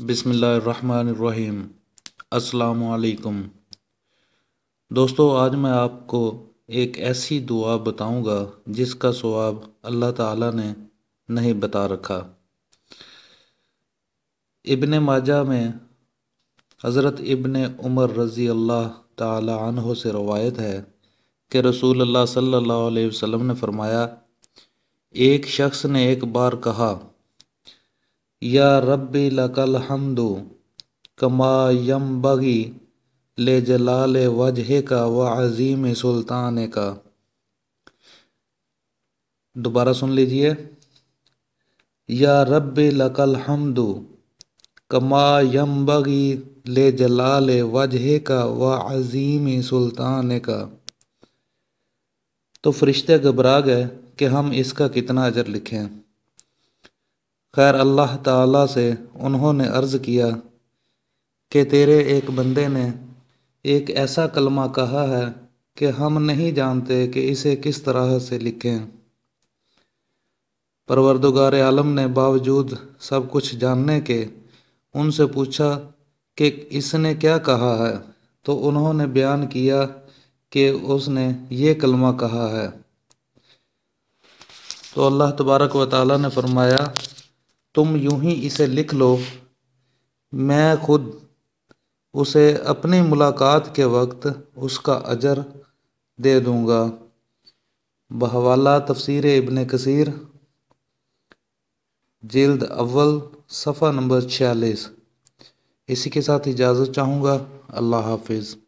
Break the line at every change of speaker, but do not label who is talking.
बिसमीम् अल्लाम दोस्तों आज मैं आपको एक ऐसी दुआ बताऊंगा जिसका सवाब अल्लाह ताला ने नहीं बता रखा इबन माजा में हज़रत इबन उमर रज़ी अल्लाह तहों से रवायत है कि रसूल अल्लाह सल्लल्लाहु अलैहि वसल्लम ने फ़रमाया एक शख्स ने एक बार कहा या रब्बी लकल हमदु कमा यम बगी ले जलाल वजह का व अजीम सुल्तान का दोबारा सुन लीजिए या रब लकल हमदु कमा यम बगी ले जलाल वजह का व अजीम सुल्तान का तो फरिश्ते घबरा गए कि हम इसका कितना अजर लिखें खैर अल्लाह ताला से उन्होंने अर्ज़ किया कि तेरे एक बंदे ने एक ऐसा कलमा कहा है कि हम नहीं जानते कि इसे किस तरह से लिखें परवरदगार आलम ने बावजूद सब कुछ जानने के उनसे पूछा कि इसने क्या कहा है तो उन्होंने बयान किया कि उसने ये कलमा कहा है तो अल्लाह तबारक व ताली ने फरमाया तुम यूं ही इसे लिख लो मैं खुद उसे अपनी मुलाकात के वक्त उसका अजर दे दूँगा बहवाला तफसीर इबन कसीर जल्द अव्वल सफ़ा नंबर छियालीस इसी के साथ इजाज़त चाहूँगा अल्लाह हाफिज़